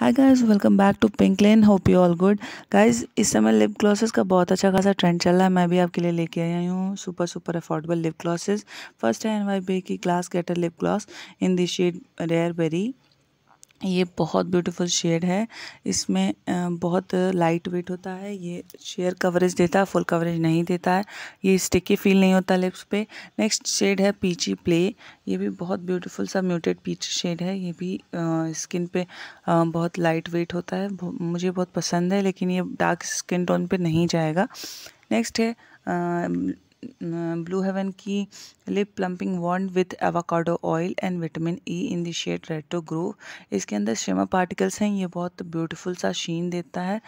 hi guys welcome back to Pink Lane hope you all good guys इस समय lip glosses का बहुत अच्छा खासा ट्रेंड चल रहा है मैं भी आपके लिए लेके आई हूँ super super affordable lip glosses first है एन वाई बी की glass getter lip gloss in the shade rare berry ये बहुत ब्यूटीफुल शेड है इसमें बहुत लाइट वेट होता है ये शेयर कवरेज देता है फुल कवरेज नहीं देता है ये स्टिकी फील नहीं होता लिप्स पे नेक्स्ट शेड है पीची प्ले ये भी बहुत ब्यूटीफुल सा म्यूटेड पीच शेड है ये भी स्किन पे बहुत लाइट वेट होता है मुझे बहुत पसंद है लेकिन ये डार्क स्किन टोन पर नहीं जाएगा नेक्स्ट है ब्लू हेवन की lip plumping wand with avocado oil and vitamin E in the shade red to grow इसके अंदर शेमा पार्टिकल्स हैं ये बहुत ब्यूटीफुल सा शीन देता है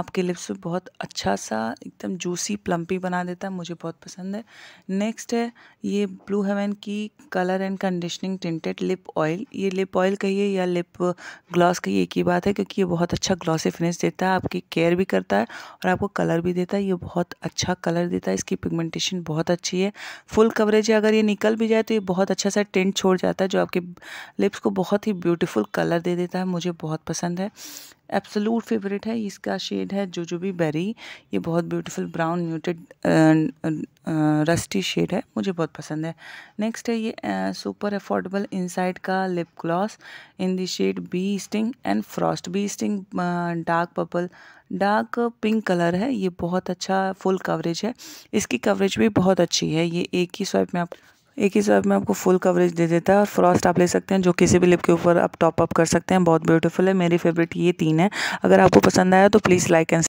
आपके लिप्स में बहुत अच्छा सा एकदम जूसी प्लम्पी बना देता है मुझे बहुत पसंद है नेक्स्ट है ये ब्लू हेवन की colour and conditioning tinted lip oil ये लिप ऑयल कहिए या लिप ग्लॉस कहिए एक ही बात है क्योंकि ये बहुत अच्छा ग्लॉसी फिनिश देता है आपकी केयर भी करता है और आपको कलर भी देता है ये बहुत अच्छा कलर देता है इसकी पिगमेंटेशन कॉम्बिनेशन बहुत अच्छी है फुल कवरेज है अगर ये निकल भी जाए तो ये बहुत अच्छा सा टेंट छोड़ जाता है जो आपके लिप्स को बहुत ही ब्यूटीफुल कलर दे देता है मुझे बहुत पसंद है एब्सोलूट फेवरेट है इसका शेड है जो जो भी बेरी ये बहुत beautiful brown muted rusty shade है मुझे बहुत पसंद है नेक्स्ट है ये सुपर अफोर्डेबल इनसाइड का lip gloss in the shade bee sting and frost bee sting dark purple dark pink colour है ये बहुत अच्छा फुल कवरेज है इसकी कवरेज भी बहुत अच्छी है ये एक ही स्वाइप में आप एक ही सर्व में आपको फुल कवरेज दे देता है और फ्रॉस्ट आप ले सकते हैं जो किसी भी लिप के ऊपर आप टॉप अप कर सकते हैं बहुत ब्यूटीफुल है मेरी फेवरेट ये तीन है अगर आपको पसंद आया तो प्लीज़ लाइक एंड